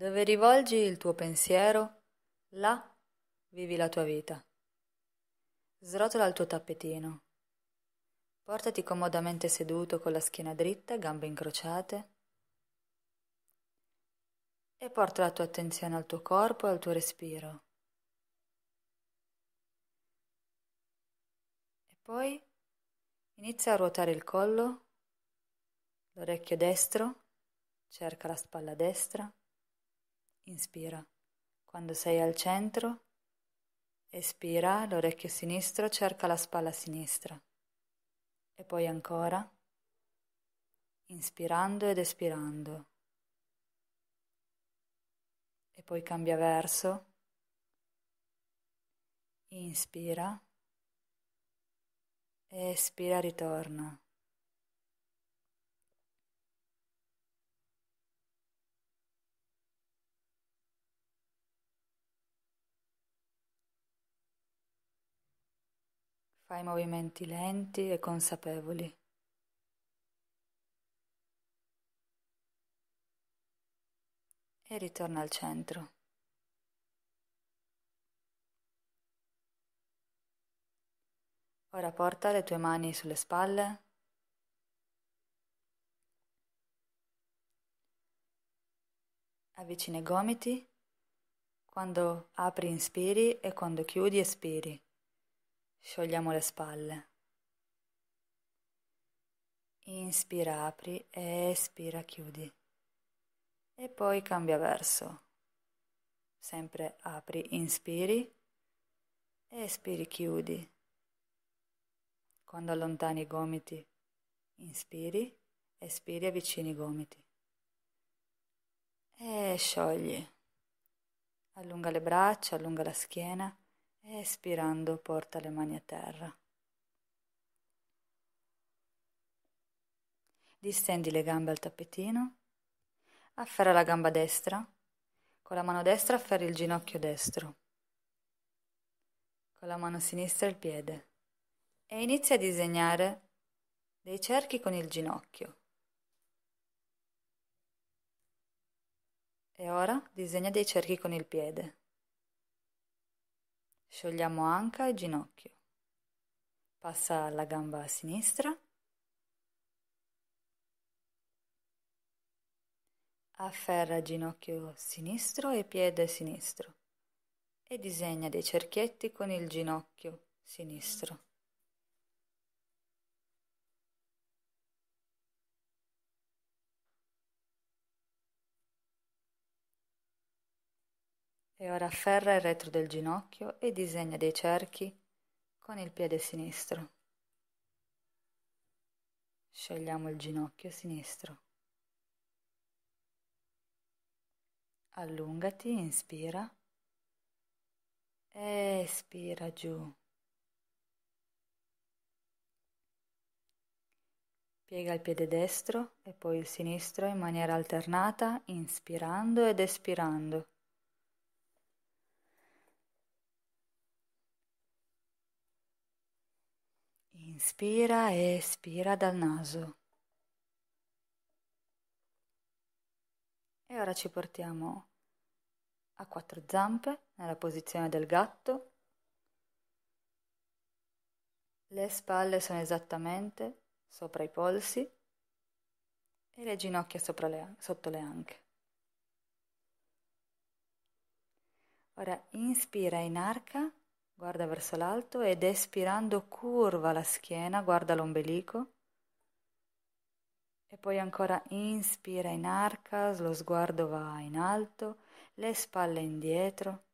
Dove rivolgi il tuo pensiero, là vivi la tua vita. Srotola il tuo tappetino. Portati comodamente seduto con la schiena dritta, gambe incrociate. E porta la tua attenzione al tuo corpo e al tuo respiro. E poi inizia a ruotare il collo, l'orecchio destro, cerca la spalla destra inspira. Quando sei al centro, espira, l'orecchio sinistro cerca la spalla sinistra. E poi ancora, inspirando ed espirando. E poi cambia verso. Inspira. Espira, ritorna. Fai movimenti lenti e consapevoli. E ritorna al centro. Ora porta le tue mani sulle spalle. Avvicina i gomiti. Quando apri inspiri e quando chiudi espiri. Sciogliamo le spalle. Inspira, apri, espira, chiudi. E poi cambia verso. Sempre apri, inspiri, espiri, chiudi. Quando allontani i gomiti, inspiri, espiri, avvicini i gomiti. E sciogli. Allunga le braccia, allunga la schiena e espirando porta le mani a terra. Distendi le gambe al tappetino, afferra la gamba destra, con la mano destra afferri il ginocchio destro, con la mano sinistra il piede e inizia a disegnare dei cerchi con il ginocchio. E ora disegna dei cerchi con il piede. Sciogliamo anca e ginocchio. Passa la gamba sinistra. Afferra ginocchio sinistro e piede sinistro e disegna dei cerchietti con il ginocchio sinistro. E ora afferra il retro del ginocchio e disegna dei cerchi con il piede sinistro. Scegliamo il ginocchio sinistro. Allungati, inspira. Espira giù. Piega il piede destro e poi il sinistro in maniera alternata, inspirando ed espirando. Inspira e espira dal naso. E ora ci portiamo a quattro zampe nella posizione del gatto. Le spalle sono esattamente sopra i polsi e le ginocchia sopra le, sotto le anche. Ora inspira in arca Guarda verso l'alto ed espirando curva la schiena, guarda l'ombelico. E poi ancora inspira in arca, lo sguardo va in alto, le spalle indietro.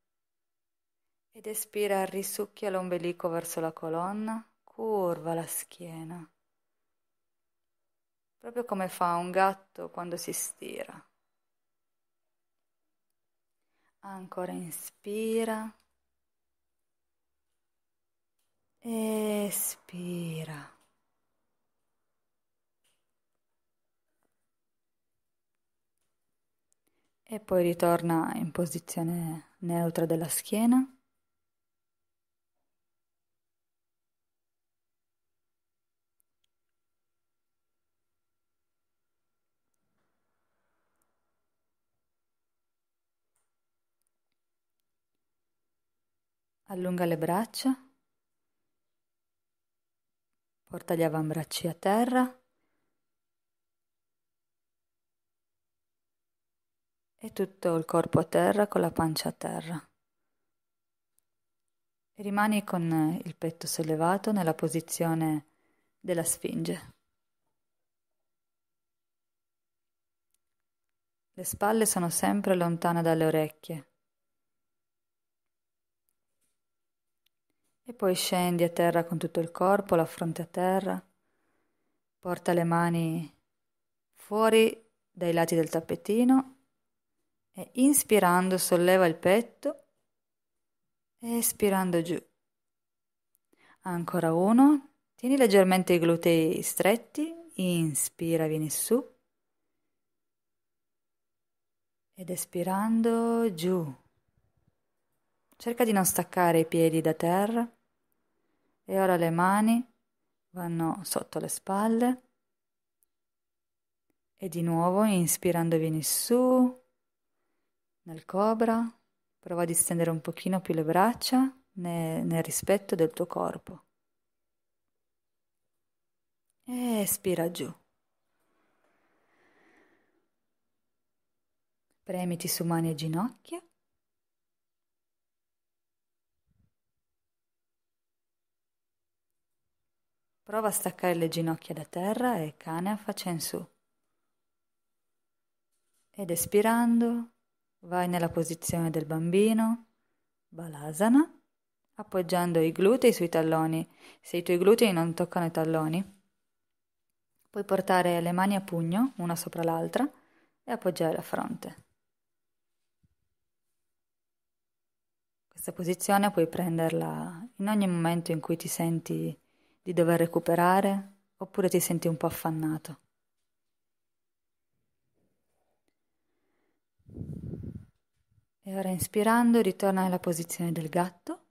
Ed espira, risucchia l'ombelico verso la colonna, curva la schiena. Proprio come fa un gatto quando si stira. Ancora inspira. Espira. E poi ritorna in posizione neutra della schiena. Allunga le braccia. Porta gli avambracci a terra. E tutto il corpo a terra con la pancia a terra. E rimani con eh, il petto sollevato nella posizione della sfinge. Le spalle sono sempre lontane dalle orecchie. E poi scendi a terra con tutto il corpo, la fronte a terra. Porta le mani fuori dai lati del tappetino e inspirando solleva il petto e espirando giù. Ancora uno. Tieni leggermente i glutei stretti, inspira, vieni su. Ed espirando giù. Cerca di non staccare i piedi da terra e ora le mani vanno sotto le spalle e di nuovo inspirando vieni su nel cobra, prova a distendere un pochino più le braccia nel, nel rispetto del tuo corpo. E espira giù. Premiti su mani e ginocchia. Prova a staccare le ginocchia da terra e cane a faccia in su. Ed espirando, vai nella posizione del bambino, balasana, appoggiando i glutei sui talloni. Se i tuoi glutei non toccano i talloni, puoi portare le mani a pugno, una sopra l'altra, e appoggiare la fronte. Questa posizione puoi prenderla in ogni momento in cui ti senti di dover recuperare oppure ti senti un po' affannato. E ora inspirando ritorna nella posizione del gatto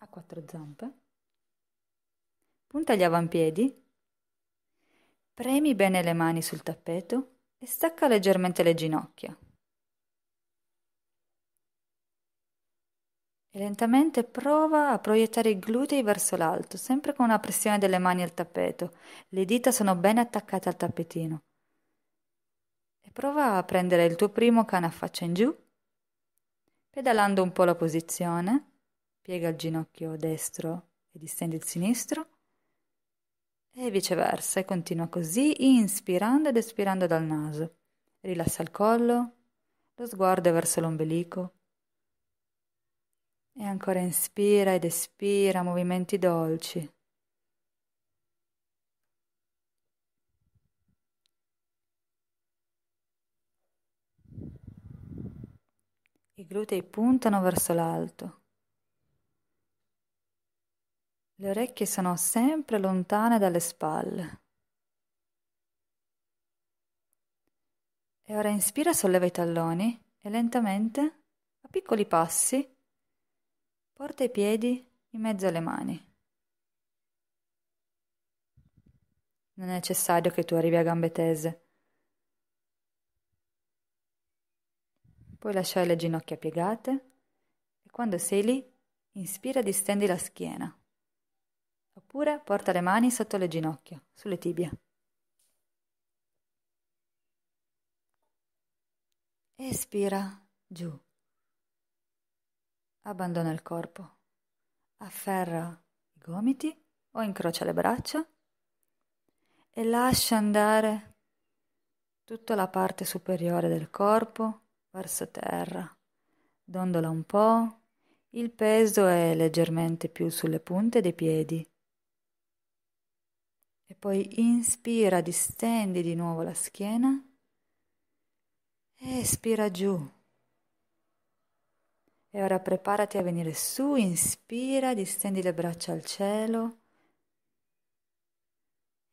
a quattro zampe. Punta gli avampiedi. Premi bene le mani sul tappeto e stacca leggermente le ginocchia. E lentamente prova a proiettare i glutei verso l'alto, sempre con una pressione delle mani al tappeto. Le dita sono ben attaccate al tappetino. E prova a prendere il tuo primo cane a faccia in giù, pedalando un po' la posizione. Piega il ginocchio destro e distendi il sinistro. E viceversa, e continua così, inspirando ed espirando dal naso. Rilassa il collo, lo sguardo è verso l'ombelico e ancora inspira ed espira movimenti dolci. I glutei puntano verso l'alto. Le orecchie sono sempre lontane dalle spalle. E ora inspira, solleva i talloni e lentamente, a piccoli passi, Porta i piedi in mezzo alle mani. Non è necessario che tu arrivi a gambe tese. Puoi lasciare le ginocchia piegate e quando sei lì inspira e distendi la schiena. Oppure porta le mani sotto le ginocchia, sulle tibie. Espira giù. Abbandona il corpo. Afferra i gomiti o incrocia le braccia e lascia andare tutta la parte superiore del corpo verso terra. Dondola un po', il peso è leggermente più sulle punte dei piedi. E poi inspira, distendi di nuovo la schiena e espira giù. E ora preparati a venire su, inspira, distendi le braccia al cielo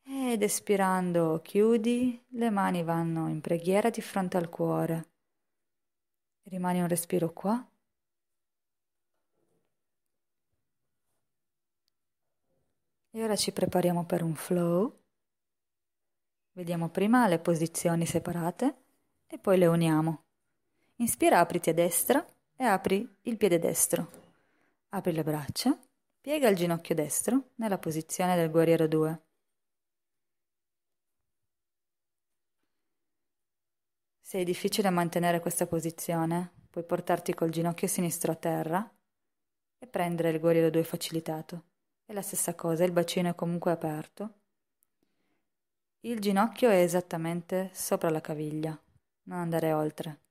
ed espirando chiudi, le mani vanno in preghiera di fronte al cuore. Rimani un respiro qua. E ora ci prepariamo per un flow. Vediamo prima le posizioni separate e poi le uniamo. Inspira, apriti a destra e apri il piede destro. Apri le braccia, piega il ginocchio destro nella posizione del guerriero 2. Se è difficile mantenere questa posizione, puoi portarti col ginocchio sinistro a terra e prendere il guerriero 2 facilitato. È la stessa cosa, il bacino è comunque aperto. Il ginocchio è esattamente sopra la caviglia, non andare oltre.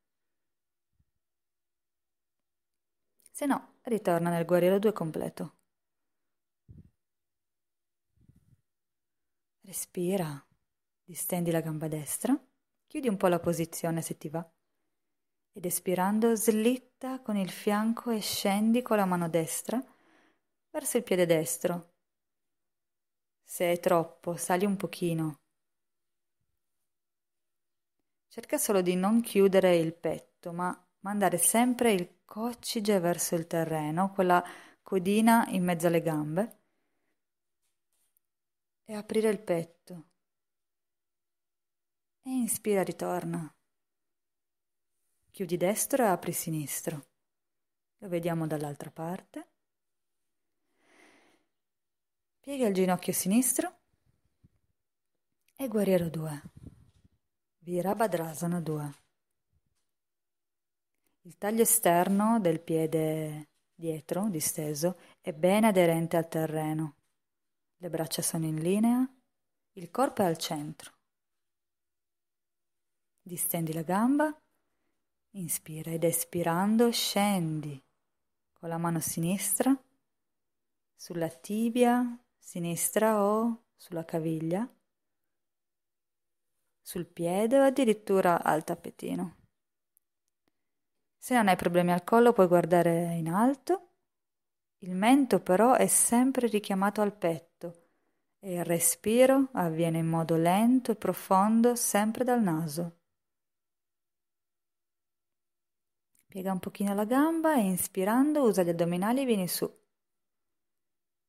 se no ritorna nel guerriero 2 completo. Respira, distendi la gamba destra, chiudi un po' la posizione se ti va ed espirando slitta con il fianco e scendi con la mano destra verso il piede destro. Se è troppo, sali un pochino. Cerca solo di non chiudere il petto, ma mandare sempre il coccige verso il terreno, quella codina in mezzo alle gambe e aprire il petto. E inspira, ritorna. Chiudi destro e apri sinistro. Lo vediamo dall'altra parte. Piega il ginocchio sinistro e guerriero 2. Virabhadrasana 2. Il taglio esterno del piede dietro, disteso, è ben aderente al terreno. Le braccia sono in linea, il corpo è al centro. Distendi la gamba, inspira ed espirando scendi con la mano sinistra sulla tibia sinistra o sulla caviglia, sul piede o addirittura al tappetino. Se non hai problemi al collo puoi guardare in alto. Il mento però è sempre richiamato al petto e il respiro avviene in modo lento e profondo sempre dal naso. Piega un pochino la gamba e inspirando usa gli addominali e vieni su.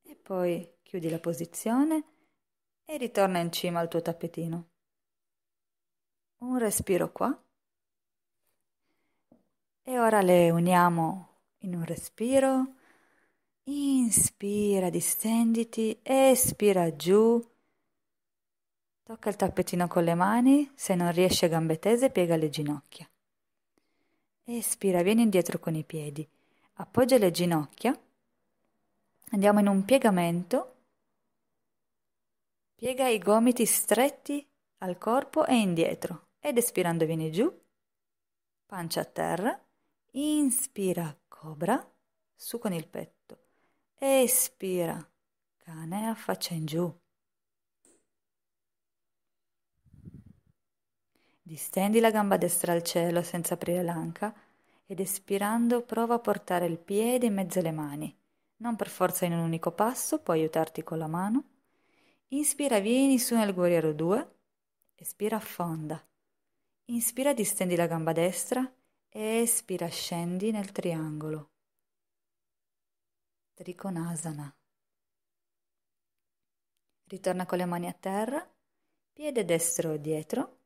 E poi chiudi la posizione e ritorna in cima al tuo tappetino. Un respiro qua e ora le uniamo in un respiro. Inspira, distenditi, espira giù. Tocca il tappetino con le mani, se non riesce gambe tese piega le ginocchia. Espira, vieni indietro con i piedi, appoggia le ginocchia, andiamo in un piegamento, piega i gomiti stretti al corpo e indietro ed espirando vieni giù, pancia a terra Inspira cobra, su con il petto. Espira cane a faccia in giù. Distendi la gamba destra al cielo senza aprire l'anca ed espirando prova a portare il piede in mezzo alle mani. Non per forza in un unico passo, puoi aiutarti con la mano. Inspira, vieni su nel guerriero 2. Espira, affonda. Inspira, distendi la gamba destra espira, scendi nel triangolo. Trikonasana. Ritorna con le mani a terra, piede destro dietro,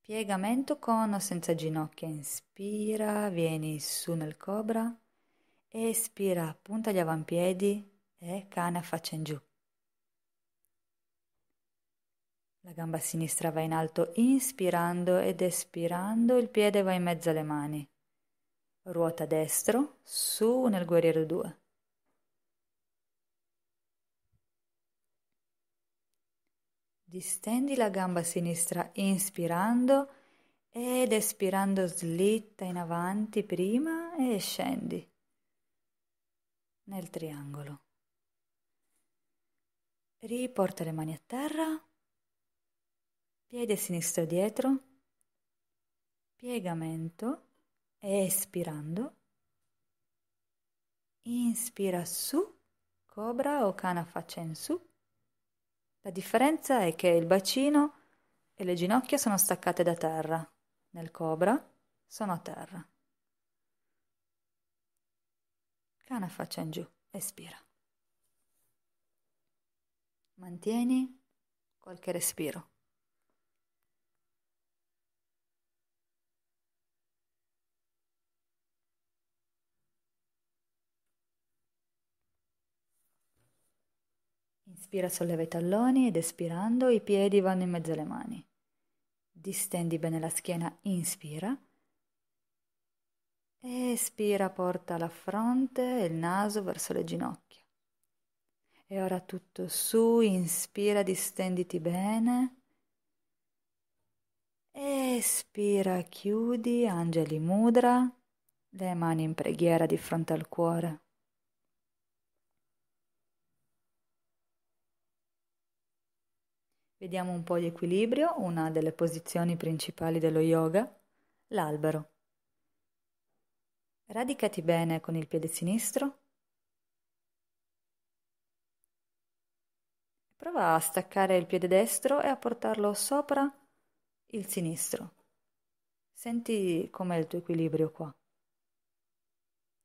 piegamento con o senza ginocchia, inspira, vieni su nel cobra, espira, punta gli avampiedi e cane a faccia in giù. La gamba sinistra va in alto inspirando ed espirando, il piede va in mezzo alle mani. Ruota destro, su nel guerriero 2. Distendi la gamba sinistra inspirando ed espirando slitta in avanti prima e scendi nel triangolo. Riporta le mani a terra piede sinistro dietro, piegamento e espirando, inspira su, cobra o cana faccia in su. La differenza è che il bacino e le ginocchia sono staccate da terra, nel cobra sono a terra. Cana faccia in giù, espira. Mantieni qualche respiro. Inspira, solleva i talloni ed espirando i piedi vanno in mezzo alle mani. Distendi bene la schiena, inspira. Espira, porta la fronte e il naso verso le ginocchia. E ora tutto su, inspira, distenditi bene. Espira, chiudi, angeli mudra, le mani in preghiera di fronte al cuore. Vediamo un po' di equilibrio, una delle posizioni principali dello yoga, l'albero. Radicati bene con il piede sinistro. Prova a staccare il piede destro e a portarlo sopra il sinistro. Senti com'è il tuo equilibrio qua.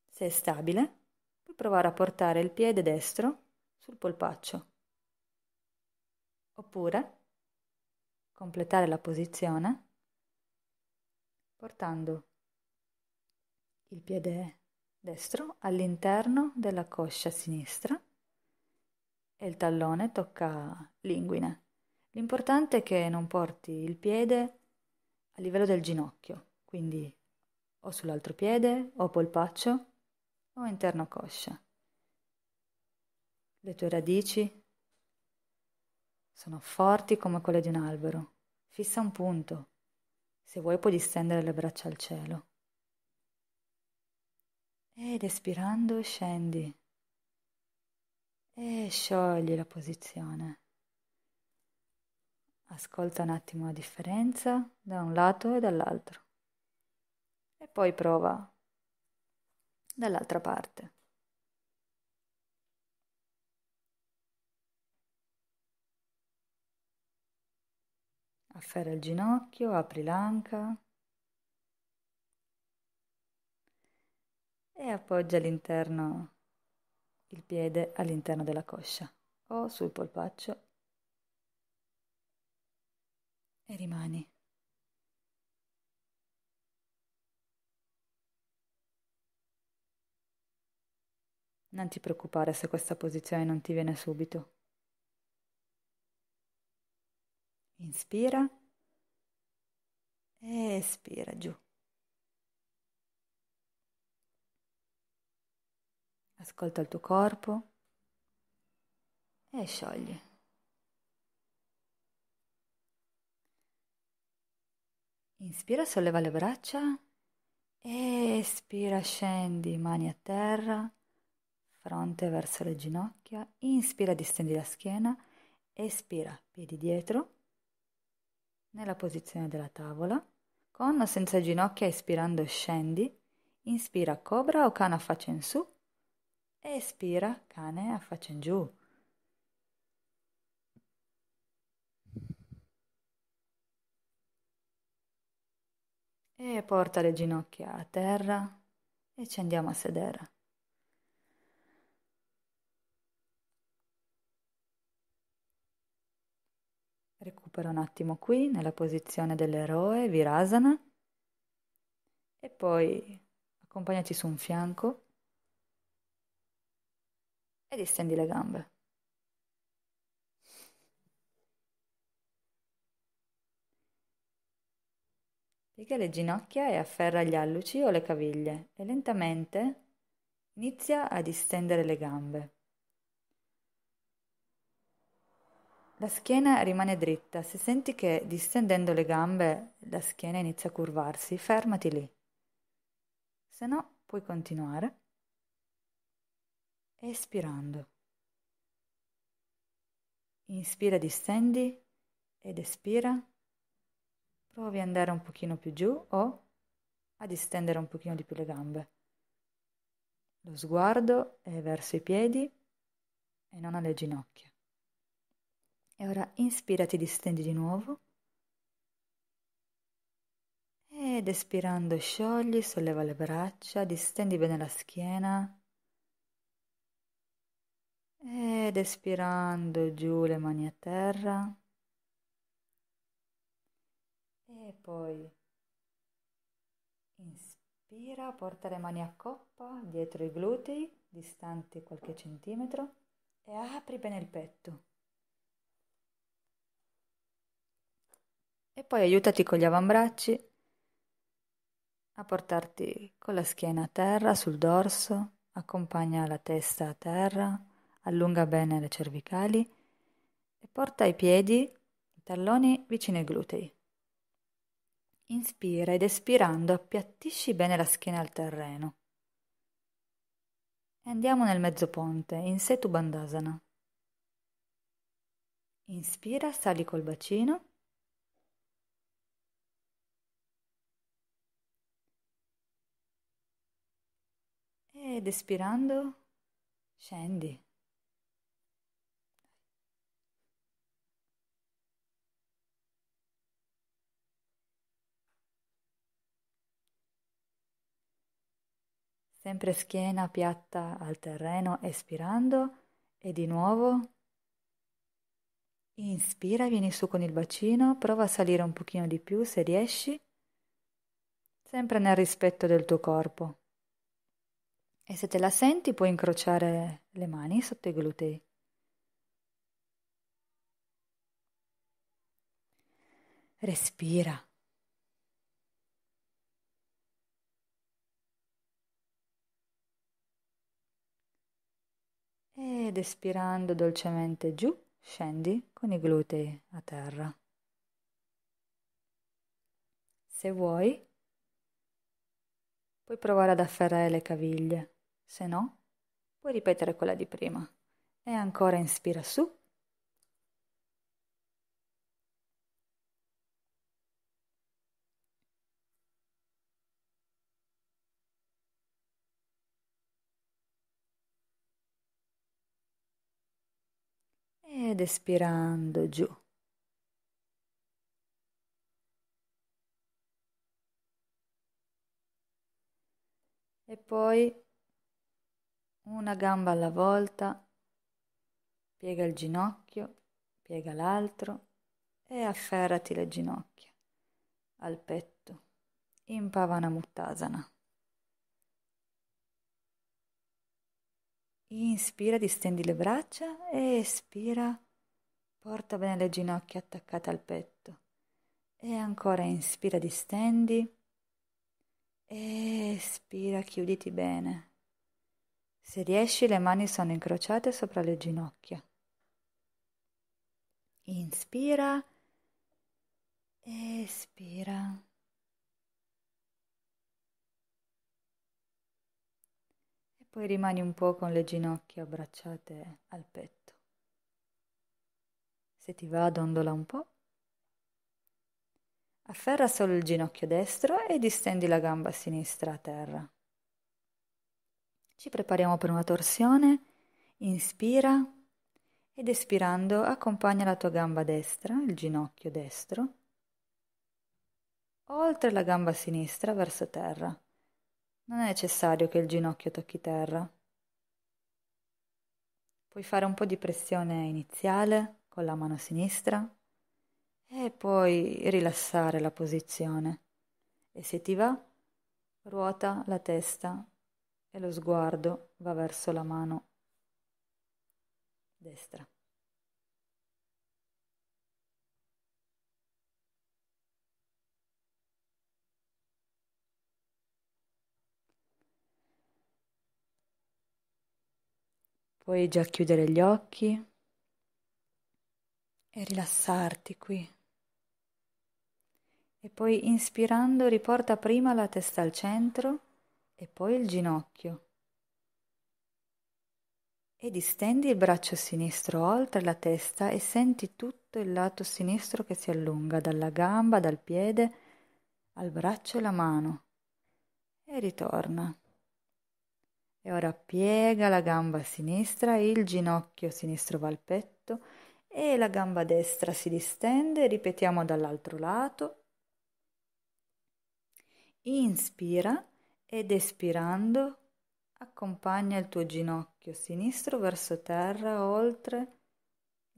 Se è stabile, puoi provare a portare il piede destro sul polpaccio oppure completare la posizione portando il piede destro all'interno della coscia sinistra e il tallone tocca l'inguine. L'importante è che non porti il piede a livello del ginocchio, quindi o sull'altro piede o polpaccio o interno coscia. Le tue radici sono forti come quelle di un albero. Fissa un punto. Se vuoi puoi distendere le braccia al cielo. Ed espirando scendi. E sciogli la posizione. Ascolta un attimo la differenza da un lato e dall'altro. E poi prova dall'altra parte. afferra il ginocchio, apri l'anca e appoggia all'interno il piede all'interno della coscia o sul polpaccio e rimani. Non ti preoccupare se questa posizione non ti viene subito. Inspira. Espira giù. Ascolta il tuo corpo e sciogli. Inspira, solleva le braccia. Espira, scendi, mani a terra, fronte verso le ginocchia. Inspira, distendi la schiena. Espira, piedi dietro nella posizione della tavola, con o senza ginocchia espirando scendi, inspira cobra o cane a faccia in su espira cane a faccia in giù. E porta le ginocchia a terra e ci andiamo a sedere. recupero un attimo qui nella posizione dell'eroe, virasana, e poi accompagnaci su un fianco e distendi le gambe. Piega le ginocchia e afferra gli alluci o le caviglie e lentamente inizia a distendere le gambe. La schiena rimane dritta, se senti che distendendo le gambe la schiena inizia a curvarsi, fermati lì. Se no, puoi continuare. Espirando. Inspira, distendi ed espira. Provi ad andare un pochino più giù o a distendere un pochino di più le gambe. Lo sguardo è verso i piedi e non alle ginocchia. E ora inspirati, distendi di nuovo. Ed espirando sciogli, solleva le braccia, distendi bene la schiena. Ed espirando giù le mani a terra. E poi inspira, porta le mani a coppa dietro i glutei, distanti qualche centimetro, e apri bene il petto. e poi aiutati con gli avambracci a portarti con la schiena a terra, sul dorso, accompagna la testa a terra, allunga bene le cervicali e porta i piedi, i talloni vicino ai glutei. Inspira ed espirando appiattisci bene la schiena al terreno. E andiamo nel mezzo ponte, in Setu Bandhasana. Inspira, sali col bacino ed espirando scendi. Sempre schiena piatta al terreno, espirando e di nuovo inspira, vieni su con il bacino, prova a salire un pochino di più se riesci, sempre nel rispetto del tuo corpo. E se te la senti puoi incrociare le mani sotto i glutei. Respira. Ed espirando dolcemente giù, scendi con i glutei a terra. Se vuoi, puoi provare ad afferrare le caviglie. Se no, puoi ripetere quella di prima. E ancora inspira su. Ed espirando giù. E poi una gamba alla volta, piega il ginocchio, piega l'altro e afferrati le ginocchia al petto in Pavana Muttasana. Inspira, distendi le braccia e espira, porta bene le ginocchia attaccate al petto. E ancora inspira, distendi. e Espira, chiuditi bene. Se riesci, le mani sono incrociate sopra le ginocchia. Inspira, espira. E poi rimani un po' con le ginocchia abbracciate al petto. Se ti va, dondola un po'. Afferra solo il ginocchio destro e distendi la gamba sinistra a terra. Ci prepariamo per una torsione, inspira ed espirando accompagna la tua gamba destra, il ginocchio destro, oltre la gamba sinistra verso terra. Non è necessario che il ginocchio tocchi terra. Puoi fare un po' di pressione iniziale con la mano sinistra e poi rilassare la posizione. E se ti va, ruota la testa e lo sguardo va verso la mano destra. Puoi già chiudere gli occhi e rilassarti qui. E poi inspirando riporta prima la testa al centro e poi il ginocchio. E distendi il braccio sinistro oltre la testa e senti tutto il lato sinistro che si allunga dalla gamba, dal piede, al braccio e la mano. E ritorna. E ora piega la gamba sinistra, il ginocchio sinistro va al petto e la gamba destra si distende, ripetiamo dall'altro lato. Inspira ed espirando accompagna il tuo ginocchio sinistro verso terra oltre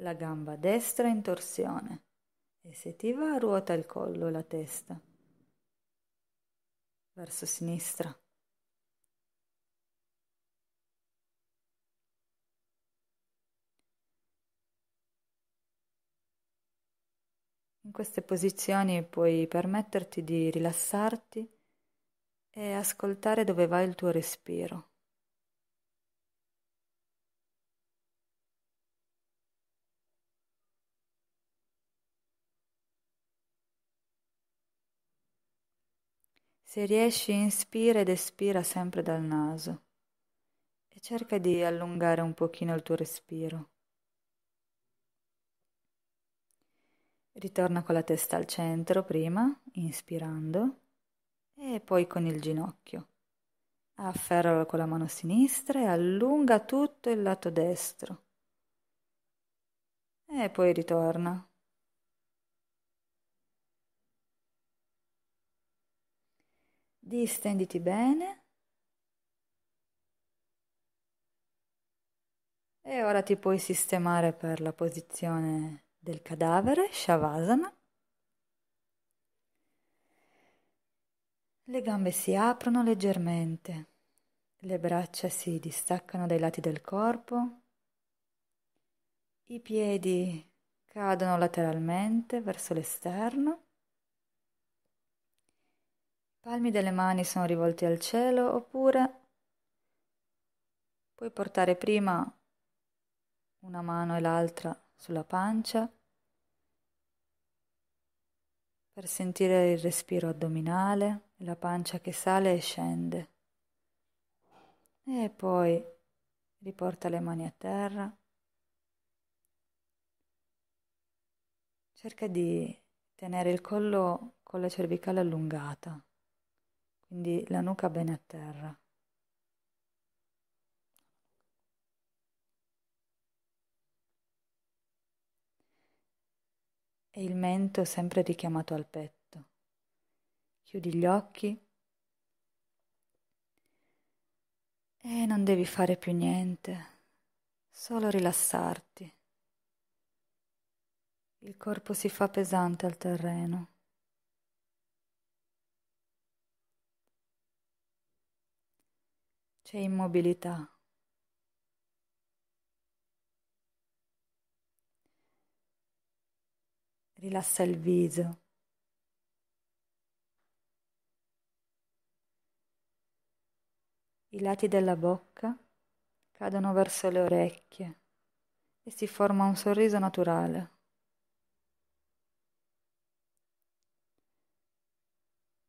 la gamba destra in torsione e se ti va ruota il collo e la testa verso sinistra. In queste posizioni puoi permetterti di rilassarti e ascoltare dove va il tuo respiro. Se riesci, inspira ed espira sempre dal naso e cerca di allungare un pochino il tuo respiro. Ritorna con la testa al centro prima, inspirando e poi con il ginocchio. Afferralo con la mano sinistra e allunga tutto il lato destro. E poi ritorna. Distenditi bene. E ora ti puoi sistemare per la posizione del cadavere, Shavasana. Le gambe si aprono leggermente, le braccia si distaccano dai lati del corpo, i piedi cadono lateralmente verso l'esterno, i palmi delle mani sono rivolti al cielo oppure puoi portare prima una mano e l'altra sulla pancia per sentire il respiro addominale e la pancia che sale e scende. E poi riporta le mani a terra. Cerca di tenere il collo con la cervicale allungata, quindi la nuca bene a terra. E il mento sempre richiamato al petto chiudi gli occhi e non devi fare più niente, solo rilassarti. Il corpo si fa pesante al terreno. C'è immobilità. Rilassa il viso. I lati della bocca cadono verso le orecchie e si forma un sorriso naturale.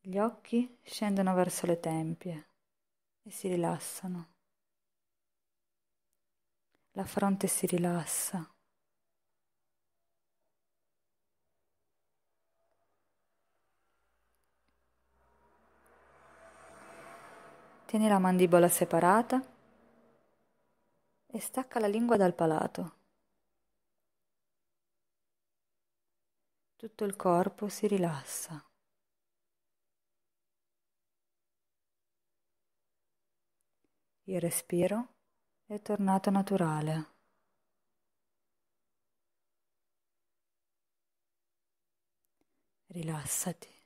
Gli occhi scendono verso le tempie e si rilassano. La fronte si rilassa. tieni la mandibola separata e stacca la lingua dal palato. Tutto il corpo si rilassa. Il respiro è tornato naturale. Rilassati.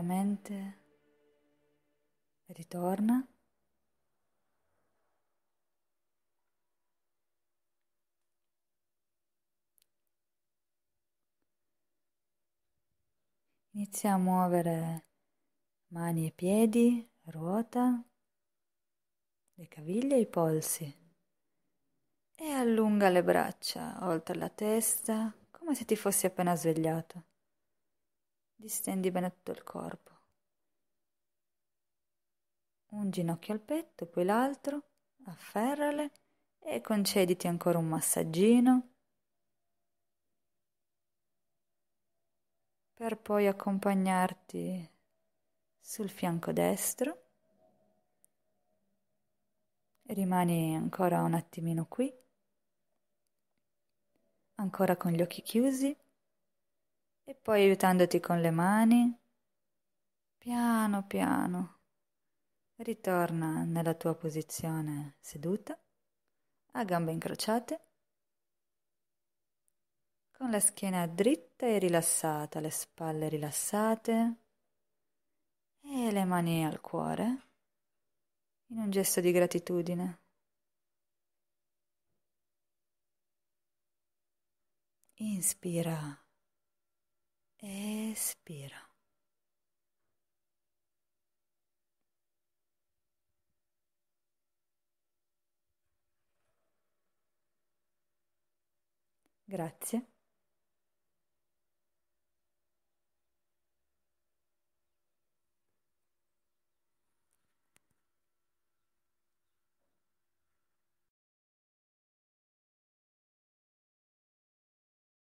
lentamente ritorna. Inizia a muovere mani e piedi, ruota, le caviglie e i polsi e allunga le braccia oltre la testa come se ti fossi appena svegliato. Distendi bene tutto il corpo. Un ginocchio al petto, poi l'altro, afferrale e concediti ancora un massaggino. Per poi accompagnarti sul fianco destro. Rimani ancora un attimino qui, ancora con gli occhi chiusi e poi aiutandoti con le mani, piano piano ritorna nella tua posizione seduta, a gambe incrociate, con la schiena dritta e rilassata, le spalle rilassate e le mani al cuore, in un gesto di gratitudine. Inspira. Espira. Grazie.